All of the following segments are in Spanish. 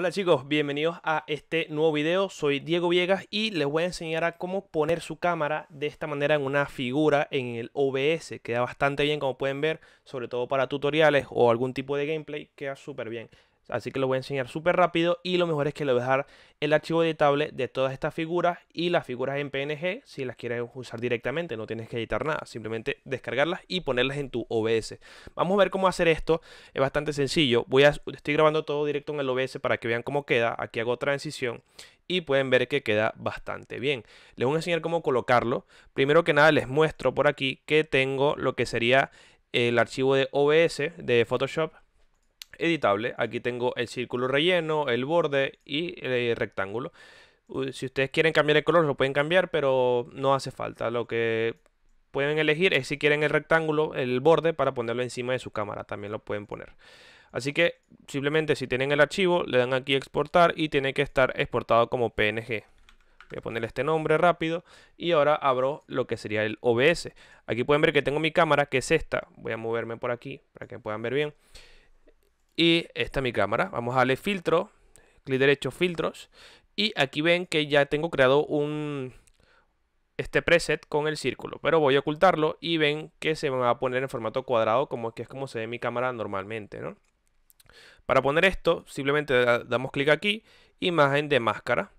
Hola chicos, bienvenidos a este nuevo video. Soy Diego Viegas y les voy a enseñar a cómo poner su cámara de esta manera en una figura en el OBS. Queda bastante bien como pueden ver, sobre todo para tutoriales o algún tipo de gameplay, queda súper bien. Así que lo voy a enseñar súper rápido y lo mejor es que le voy a dejar el archivo editable de todas estas figuras y las figuras en PNG si las quieres usar directamente, no tienes que editar nada, simplemente descargarlas y ponerlas en tu OBS. Vamos a ver cómo hacer esto, es bastante sencillo, estoy grabando todo directo en el OBS para que vean cómo queda, aquí hago transición y pueden ver que queda bastante bien. Les voy a enseñar cómo colocarlo, primero que nada les muestro por aquí que tengo lo que sería el archivo de OBS de Photoshop editable. Aquí tengo el círculo relleno, el borde y el eh, rectángulo. Si ustedes quieren cambiar el color, lo pueden cambiar, pero no hace falta. Lo que pueden elegir es si quieren el rectángulo, el borde, para ponerlo encima de su cámara. También lo pueden poner. Así que simplemente si tienen el archivo, le dan aquí exportar y tiene que estar exportado como PNG. Voy a ponerle este nombre rápido y ahora abro lo que sería el OBS. Aquí pueden ver que tengo mi cámara, que es esta. Voy a moverme por aquí para que puedan ver bien. Y esta es mi cámara. Vamos a darle filtro, clic derecho, filtros. Y aquí ven que ya tengo creado un este preset con el círculo. Pero voy a ocultarlo y ven que se va a poner en formato cuadrado, como que es como se ve mi cámara normalmente, ¿no? Para poner esto, simplemente damos clic aquí, imagen de máscara.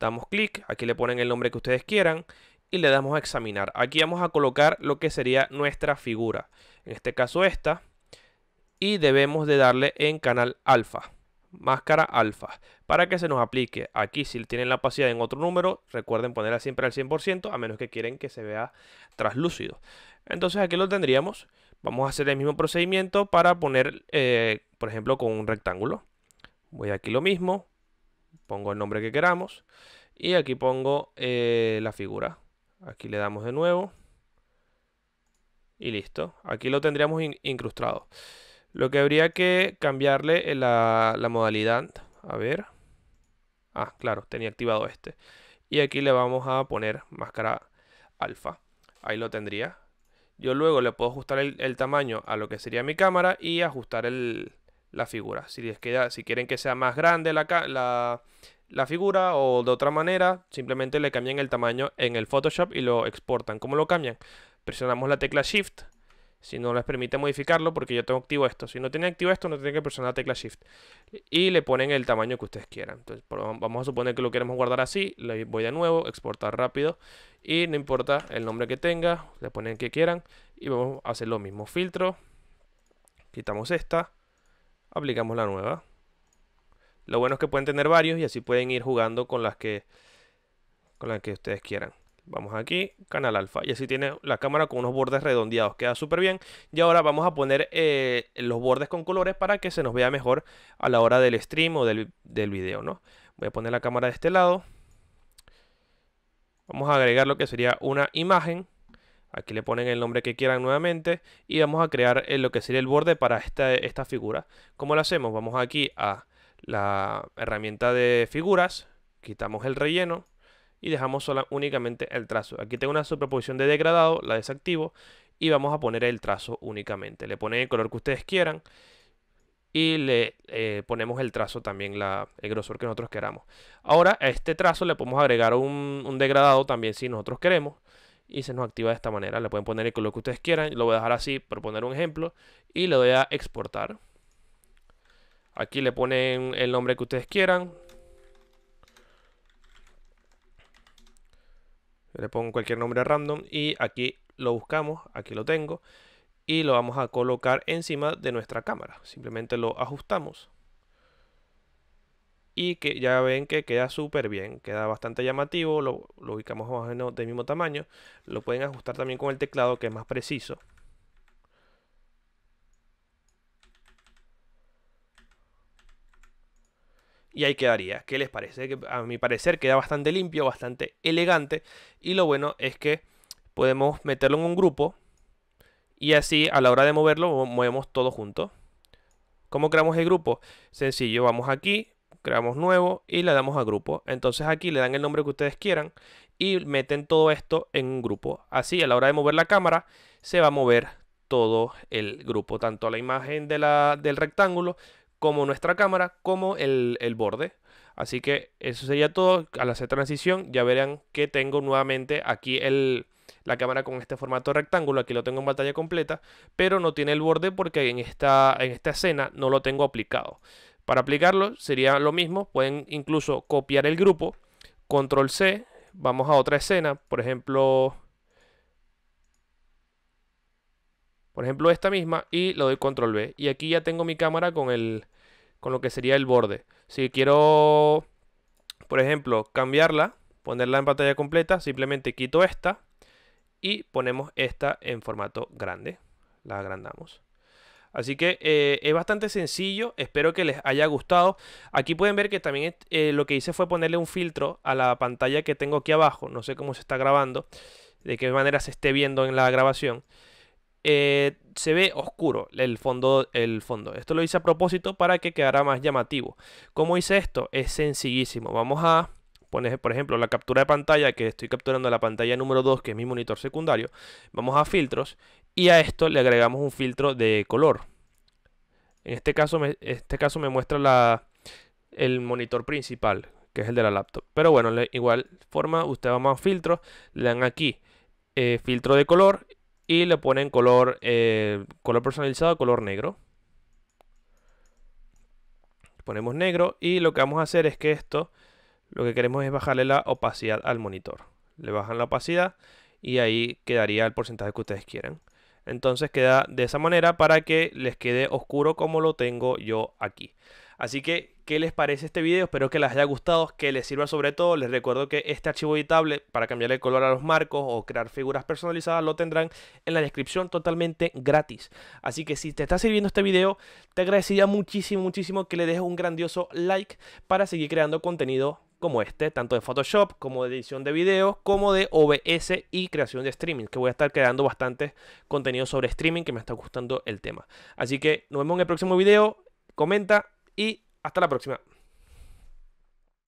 Damos clic, aquí le ponen el nombre que ustedes quieran y le damos a examinar. Aquí vamos a colocar lo que sería nuestra figura. En este caso esta, y debemos de darle en canal alfa, máscara alfa, para que se nos aplique. Aquí si tienen la opacidad en otro número, recuerden ponerla siempre al 100%, a menos que quieren que se vea traslúcido. Entonces aquí lo tendríamos. Vamos a hacer el mismo procedimiento para poner, eh, por ejemplo, con un rectángulo. Voy aquí lo mismo, pongo el nombre que queramos y aquí pongo eh, la figura. Aquí le damos de nuevo y listo. Aquí lo tendríamos incrustado. Lo que habría que cambiarle la, modalidad. A ver. Ah, claro, tenía activado este. Y aquí le vamos a poner máscara alfa. Ahí lo tendría. Yo luego le puedo ajustar el, tamaño a lo que sería mi cámara y ajustar el, la figura. Si, si quieren que sea más grande la, la, la, figura o de otra manera, simplemente le cambian el tamaño en el Photoshop y lo exportan. ¿Cómo lo cambian? Presionamos la tecla Shift si no les permite modificarlo, porque yo tengo activo esto. Si no tiene activo esto, no tiene que presionar la tecla Shift. Y le ponen el tamaño que ustedes quieran. Entonces, vamos a suponer que lo queremos guardar así. Le voy de nuevo, exportar rápido. Y no importa el nombre que tenga, le ponen que quieran. Y vamos a hacer lo mismo. Filtro, quitamos esta, aplicamos la nueva. Lo bueno es que pueden tener varios y así pueden ir jugando con las que, con las que ustedes quieran. Vamos aquí, canal alfa. Y así tiene la cámara con unos bordes redondeados. Queda súper bien. Y ahora vamos a poner eh, los bordes con colores para que se nos vea mejor a la hora del stream o del, del video, ¿no? Voy a poner la cámara de este lado. Vamos a agregar lo que sería una imagen. Aquí le ponen el nombre que quieran nuevamente. Y vamos a crear eh, lo que sería el borde para esta, esta figura. ¿Cómo lo hacemos? Vamos aquí a la herramienta de figuras. Quitamos el relleno y dejamos sola, únicamente el trazo. Aquí tengo una superposición de degradado, la desactivo y vamos a poner el trazo únicamente. Le ponen el color que ustedes quieran y le eh, ponemos el trazo también, la, el grosor que nosotros queramos. Ahora a este trazo le podemos agregar un, un degradado también si nosotros queremos y se nos activa de esta manera. Le pueden poner el color que ustedes quieran. Lo voy a dejar así por poner un ejemplo. Y le doy a exportar. Aquí le ponen el nombre que ustedes quieran. le pongo cualquier nombre random y aquí lo buscamos, aquí lo tengo y lo vamos a colocar encima de nuestra cámara. Simplemente lo ajustamos y que ya ven que queda súper bien, queda bastante llamativo, lo, ubicamos más del mismo tamaño. Lo pueden ajustar también con el teclado que es más preciso. Y ahí quedaría. ¿Qué les parece? Que a mi parecer queda bastante limpio, bastante elegante. Y lo bueno es que podemos meterlo en un grupo. Y así a la hora de moverlo, movemos todo junto. ¿Cómo creamos el grupo? Sencillo, vamos aquí, creamos nuevo y le damos a grupo. Entonces aquí le dan el nombre que ustedes quieran y meten todo esto en un grupo. Así a la hora de mover la cámara se va a mover todo el grupo, tanto la imagen de la, del rectángulo como nuestra cámara, como el, borde. Así que eso sería todo. Al hacer transición ya verán que tengo nuevamente aquí la cámara con este formato rectángulo. Aquí lo tengo en pantalla completa, pero no tiene el borde porque en esta, en esta escena no lo tengo aplicado. Para aplicarlo sería lo mismo. Pueden incluso copiar el grupo. Control C. Vamos a otra escena. Por ejemplo, por ejemplo esta misma, y le doy control B. Y aquí ya tengo mi cámara con, el, con lo que sería el borde. Si quiero, por ejemplo, cambiarla, ponerla en pantalla completa, simplemente quito esta y ponemos esta en formato grande. La agrandamos. Así que eh, es bastante sencillo, espero que les haya gustado. Aquí pueden ver que también eh, lo que hice fue ponerle un filtro a la pantalla que tengo aquí abajo. No sé cómo se está grabando, de qué manera se esté viendo en la grabación. Eh, se ve oscuro el fondo, el fondo. Esto lo hice a propósito para que quedara más llamativo. ¿Cómo hice esto? Es sencillísimo. Vamos a poner, por ejemplo, la captura de pantalla, que estoy capturando la pantalla número 2, que es mi monitor secundario. Vamos a filtros y a esto le agregamos un filtro de color. En este caso me, este caso me muestra la, el monitor principal, que es el de la laptop. Pero bueno, de igual forma, usted va a más filtros, le dan aquí eh, filtro de color y le ponen color, eh, color personalizado, color negro. Ponemos negro y lo que vamos a hacer es que esto, lo que queremos es bajarle la opacidad al monitor. Le bajan la opacidad y ahí quedaría el porcentaje que ustedes quieran. Entonces queda de esa manera para que les quede oscuro como lo tengo yo aquí. Así que qué les parece este video, espero que les haya gustado, que les sirva sobre todo, les recuerdo que este archivo editable para cambiarle el color a los marcos o crear figuras personalizadas lo tendrán en la descripción totalmente gratis. Así que si te está sirviendo este video, te agradecería muchísimo, muchísimo que le dejes un grandioso like para seguir creando contenido como este, tanto de Photoshop como de edición de videos, como de OBS y creación de streaming, que voy a estar creando bastante contenido sobre streaming que me está gustando el tema. Así que nos vemos en el próximo video, comenta y hasta la próxima.